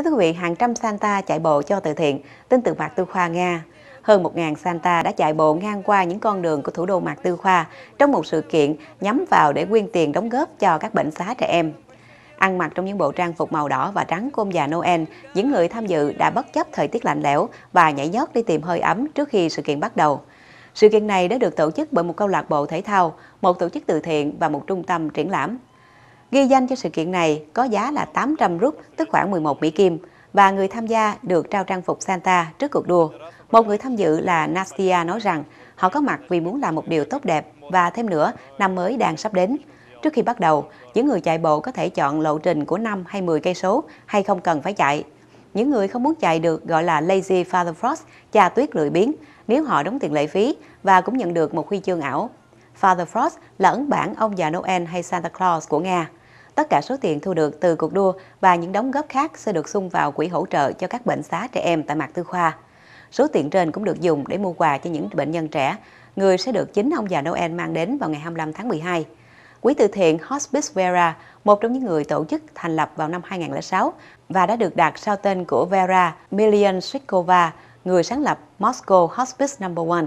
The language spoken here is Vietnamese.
Kính thưa quý vị, hàng trăm Santa chạy bộ cho từ thiện, tin từ Mạc Tư Khoa Nga. Hơn 1.000 Santa đã chạy bộ ngang qua những con đường của thủ đô Mạc Tư Khoa trong một sự kiện nhắm vào để quyên tiền đóng góp cho các bệnh xá trẻ em. Ăn mặc trong những bộ trang phục màu đỏ và trắng côn ông già Noel, những người tham dự đã bất chấp thời tiết lạnh lẽo và nhảy nhót đi tìm hơi ấm trước khi sự kiện bắt đầu. Sự kiện này đã được tổ chức bởi một câu lạc bộ thể thao, một tổ chức từ thiện và một trung tâm triển lãm. Ghi danh cho sự kiện này có giá là 800 rút, tức khoảng 11 Mỹ Kim, và người tham gia được trao trang phục Santa trước cuộc đua. Một người tham dự là Nastia nói rằng họ có mặt vì muốn làm một điều tốt đẹp và thêm nữa, năm mới đang sắp đến. Trước khi bắt đầu, những người chạy bộ có thể chọn lộ trình của 5 hay 10 cây số hay không cần phải chạy. Những người không muốn chạy được gọi là Lazy Father Frost, cha tuyết lười biếng, nếu họ đóng tiền lệ phí và cũng nhận được một huy chương ảo. Father Frost là ấn bản ông già Noel hay Santa Claus của Nga. Tất cả số tiền thu được từ cuộc đua và những đóng góp khác sẽ được xung vào quỹ hỗ trợ cho các bệnh xá trẻ em tại Mạc Tư Khoa. Số tiền trên cũng được dùng để mua quà cho những bệnh nhân trẻ, người sẽ được chính ông già Noel mang đến vào ngày 25 tháng 12. Quỹ từ thiện Hospice Vera, một trong những người tổ chức thành lập vào năm 2006 và đã được đặt sau tên của Vera Milian Shikova, người sáng lập Moscow Hospice No. 1.